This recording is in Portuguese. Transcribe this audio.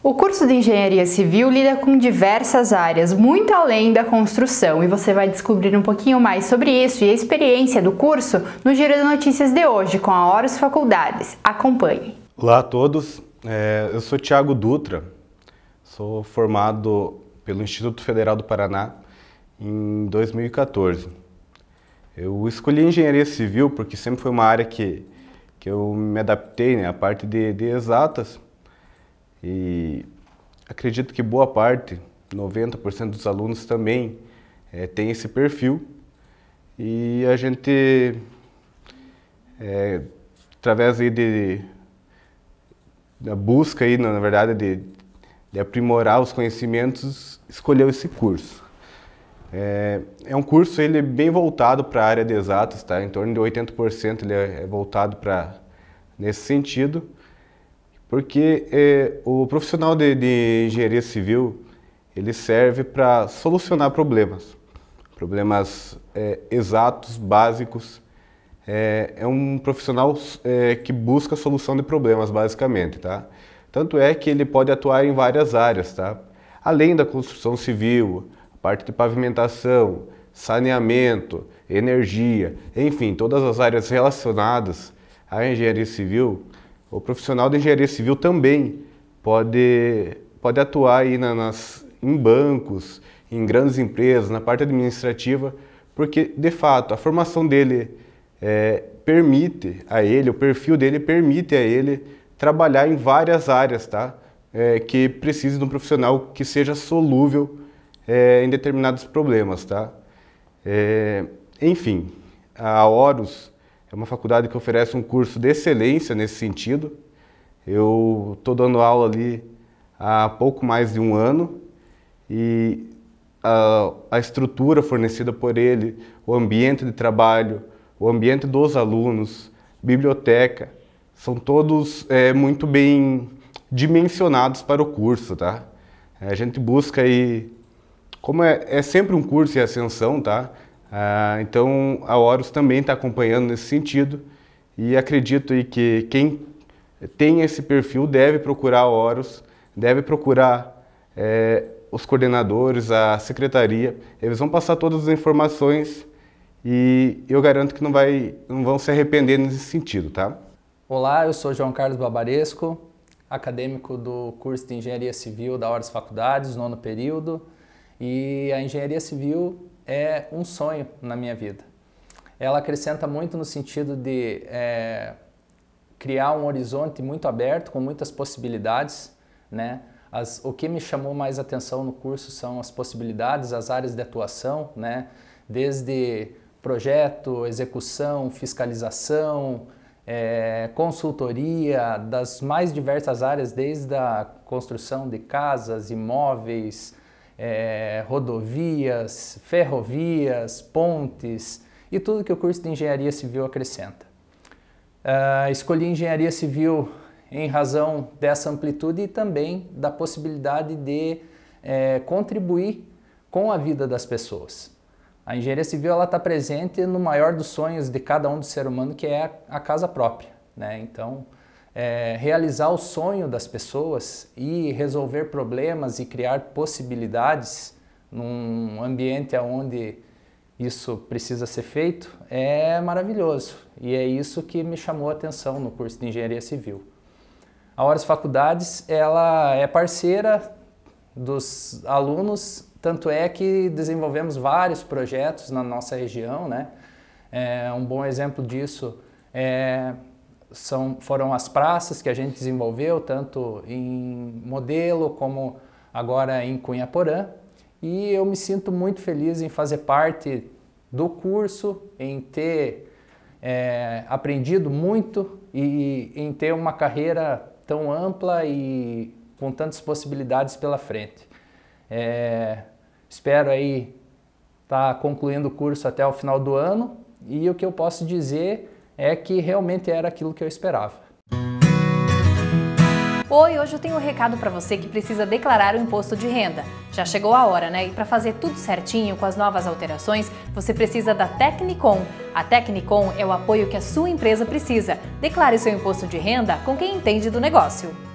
O curso de Engenharia Civil lida com diversas áreas, muito além da construção, e você vai descobrir um pouquinho mais sobre isso e a experiência do curso no Giro de Notícias de hoje com a Horus Faculdades. Acompanhe. Olá a todos, é, eu sou Tiago Dutra, sou formado pelo Instituto Federal do Paraná em 2014. Eu escolhi Engenharia Civil porque sempre foi uma área que, que eu me adaptei, né, a parte de, de exatas e acredito que boa parte, 90% dos alunos também é, tem esse perfil. E a gente, é, através aí de, da busca, aí, na verdade, de, de aprimorar os conhecimentos, escolheu esse curso. É, é, um curso ele é bem voltado para a área de exatas, tá? em torno de 80% ele é, é voltado para nesse sentido. Porque é, o profissional de, de, engenharia civil, ele serve para solucionar problemas. Problemas é, exatos, básicos. É, é um profissional é, que busca a solução de problemas, basicamente, tá? Tanto é que ele pode atuar em várias áreas, tá? Além da construção civil, a parte de pavimentação, saneamento, energia, enfim, todas as áreas relacionadas à engenharia civil, o profissional de engenharia civil também pode, pode atuar aí na, nas, em bancos, em grandes empresas, na parte administrativa, porque de fato a formação dele é, permite a ele, o perfil dele permite a ele trabalhar em várias áreas, tá? É, que precise de um profissional que seja solúvel é, em determinados problemas, tá? É, enfim, a Horus é uma faculdade que oferece um curso de excelência nesse sentido. Eu estou dando aula ali há pouco mais de um ano e a, a, estrutura fornecida por ele, o ambiente de trabalho, o ambiente dos alunos, biblioteca, são todos é, muito bem dimensionados para o curso, tá? A gente busca aí, como é, é sempre um curso em ascensão, tá? Ah, então a Horus também está acompanhando nesse sentido e acredito aí que quem tem esse perfil deve procurar a Horus, deve procurar é, os coordenadores, a secretaria, eles vão passar todas as informações e eu garanto que não, vai, não vão se arrepender nesse sentido, tá? Olá, eu sou João Carlos Babaresco, acadêmico do curso de Engenharia Civil da Horas Faculdades, nono período, e a Engenharia Civil é um sonho na minha vida. Ela acrescenta muito no sentido de é, criar um horizonte muito aberto, com muitas possibilidades, né? As, o que me chamou mais atenção no curso são as possibilidades, as áreas de atuação, né? Desde projeto, execução, fiscalização, é, consultoria das mais diversas áreas, desde a construção de casas, imóveis, é, rodovias, ferrovias, pontes e tudo que o curso de engenharia civil acrescenta. Uh, escolhi engenharia civil em razão dessa amplitude e também da possibilidade de é, contribuir com a vida das pessoas. A engenharia civil está presente no maior dos sonhos de cada um do ser humano, que é a, a casa própria. Né? Então, é, realizar o sonho das pessoas e resolver problemas e criar possibilidades num ambiente onde isso precisa ser feito é maravilhoso e é isso que me chamou a atenção no curso de engenharia civil. A Horas Faculdades ela é parceira dos alunos, tanto é que desenvolvemos vários projetos na nossa região, né? É, um bom exemplo disso é são, foram as praças que a gente desenvolveu, tanto em modelo como agora em Cunha Porã. E eu me sinto muito feliz em fazer parte do curso, em ter é, aprendido muito e em ter uma carreira tão ampla e com tantas possibilidades pela frente. É, espero aí estar tá concluindo o curso até o final do ano e o que eu posso dizer é que realmente era aquilo que eu esperava. Oi, hoje eu tenho um recado para você que precisa declarar o imposto de renda. Já chegou a hora, né? E para fazer tudo certinho com as novas alterações, você precisa da Tecnicom. A Tecnicom é o apoio que a sua empresa precisa. Declare seu imposto de renda com quem entende do negócio.